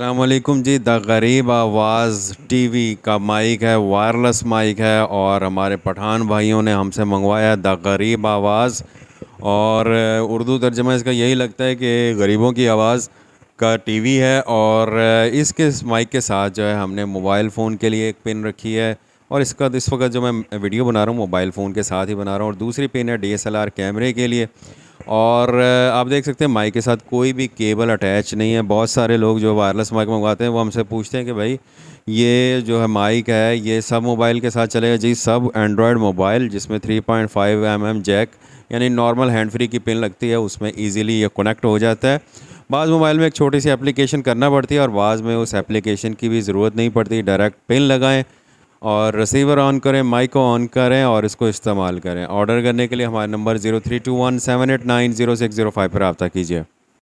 अल्लाम जी द गरीब आवाज़ टीवी का माइक है वायरलेस माइक है और हमारे पठान भाइयों ने हमसे मंगवाया द गरीब आवाज़ और उर्दू तर्जमा इसका यही लगता है कि गरीबों की आवाज़ का टीवी है और इसके माइक के साथ जो है हमने मोबाइल फ़ोन के लिए एक पिन रखी है और इसका इस वक्त जो मैं वीडियो बना रहा हूँ मोबाइल फ़ोन के साथ ही बना रहा हूँ और दूसरी पिन है डी कैमरे के लिए और आप देख सकते हैं माइक के साथ कोई भी केबल अटैच नहीं है बहुत सारे लोग जो वायरलेस माइक मंगवाते हैं वो हमसे पूछते हैं कि भाई ये जो है माइक है ये सब मोबाइल के साथ चलेगा जी सब एंड्रॉयड मोबाइल जिसमें 3.5 पॉइंट mm जैक यानी नॉर्मल हैंड फ्री की पिन लगती है उसमें ईजीली ये कनेक्ट हो जाता है बाज़ मोबाइल में एक छोटी सी एप्लीकेशन करना पड़ती है और बाज़ में उस एप्लीकेशन की भी ज़रूरत नहीं पड़ती डायरेक्ट पिन लगाएँ और रिसीवर ऑन करें माइक को ऑन करें और इसको इस्तेमाल करें ऑर्डर करने के लिए हमारे number zero three two one seven eight nine zero six zero five पर रबता कीजिए